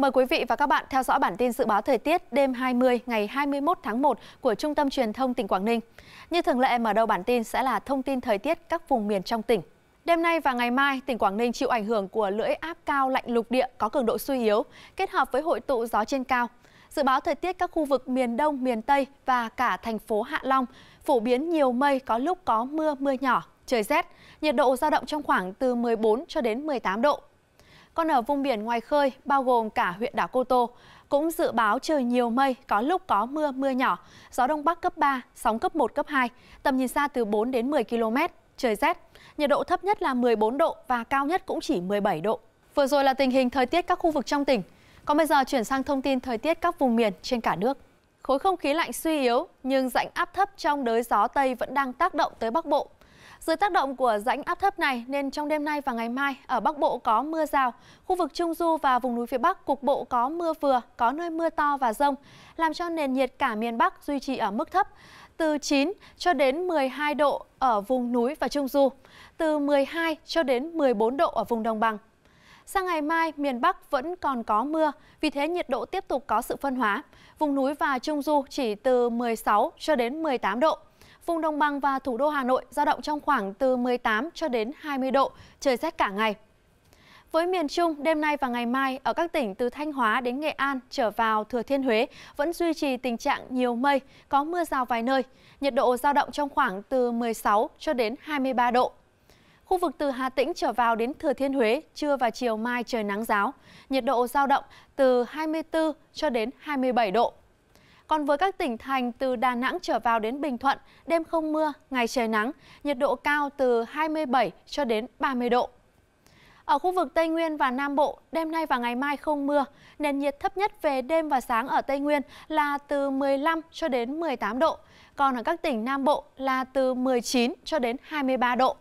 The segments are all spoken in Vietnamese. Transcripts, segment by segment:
Mời quý vị và các bạn theo dõi bản tin dự báo thời tiết đêm 20 ngày 21 tháng 1 của Trung tâm Truyền thông tỉnh Quảng Ninh. Như thường lệ mở đầu bản tin sẽ là thông tin thời tiết các vùng miền trong tỉnh. Đêm nay và ngày mai, tỉnh Quảng Ninh chịu ảnh hưởng của lưỡi áp cao lạnh lục địa có cường độ suy yếu, kết hợp với hội tụ gió trên cao. Dự báo thời tiết các khu vực miền Đông, miền Tây và cả thành phố Hạ Long phổ biến nhiều mây có lúc có mưa, mưa nhỏ, trời rét, nhiệt độ dao động trong khoảng từ 14 cho đến 18 độ. Còn ở vùng biển ngoài khơi, bao gồm cả huyện đảo Cô Tô, cũng dự báo trời nhiều mây, có lúc có mưa, mưa nhỏ, gió đông bắc cấp 3, sóng cấp 1, cấp 2, tầm nhìn xa từ 4 đến 10 km, trời rét. Nhiệt độ thấp nhất là 14 độ và cao nhất cũng chỉ 17 độ. Vừa rồi là tình hình thời tiết các khu vực trong tỉnh. Còn bây giờ chuyển sang thông tin thời tiết các vùng miền trên cả nước. Khối không khí lạnh suy yếu nhưng rãnh áp thấp trong đới gió Tây vẫn đang tác động tới Bắc Bộ dưới tác động của rãnh áp thấp này nên trong đêm nay và ngày mai ở Bắc Bộ có mưa rào, khu vực Trung Du và vùng núi phía Bắc cục bộ có mưa vừa, có nơi mưa to và rông, làm cho nền nhiệt cả miền Bắc duy trì ở mức thấp từ 9 cho đến 12 độ ở vùng núi và Trung Du, từ 12 cho đến 14 độ ở vùng đồng bằng. Sang ngày mai, miền Bắc vẫn còn có mưa, vì thế nhiệt độ tiếp tục có sự phân hóa. Vùng núi và Trung Du chỉ từ 16 cho đến 18 độ. Vùng đồng bằng và thủ đô Hà Nội giao động trong khoảng từ 18 cho đến 20 độ, trời rét cả ngày. Với miền Trung, đêm nay và ngày mai, ở các tỉnh từ Thanh Hóa đến Nghệ An trở vào Thừa Thiên Huế vẫn duy trì tình trạng nhiều mây, có mưa rào vài nơi. Nhiệt độ giao động trong khoảng từ 16 cho đến 23 độ. Khu vực từ Hà Tĩnh trở vào đến Thừa Thiên Huế, trưa và chiều mai trời nắng giáo. Nhiệt độ giao động từ 24 cho đến 27 độ. Còn với các tỉnh thành từ Đà Nẵng trở vào đến Bình Thuận, đêm không mưa, ngày trời nắng, nhiệt độ cao từ 27 cho đến 30 độ. Ở khu vực Tây Nguyên và Nam Bộ, đêm nay và ngày mai không mưa. Nền nhiệt thấp nhất về đêm và sáng ở Tây Nguyên là từ 15 cho đến 18 độ. Còn ở các tỉnh Nam Bộ là từ 19 cho đến 23 độ.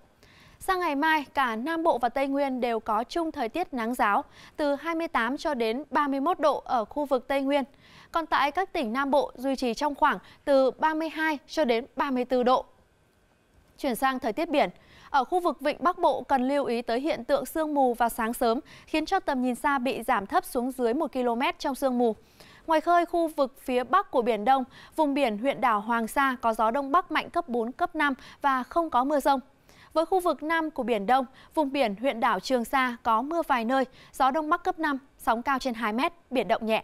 Sang ngày mai, cả Nam Bộ và Tây Nguyên đều có chung thời tiết nắng giáo, từ 28 cho đến 31 độ ở khu vực Tây Nguyên. Còn tại các tỉnh Nam Bộ duy trì trong khoảng từ 32 cho đến 34 độ. Chuyển sang thời tiết biển. Ở khu vực Vịnh Bắc Bộ cần lưu ý tới hiện tượng sương mù vào sáng sớm, khiến cho tầm nhìn xa bị giảm thấp xuống dưới 1 km trong sương mù. Ngoài khơi, khu vực phía bắc của Biển Đông, vùng biển huyện đảo Hoàng Sa có gió đông bắc mạnh cấp 4, cấp 5 và không có mưa rông. Với khu vực Nam của Biển Đông, vùng biển huyện đảo Trường Sa có mưa vài nơi, gió Đông Bắc cấp 5, sóng cao trên 2 mét, biển động nhẹ.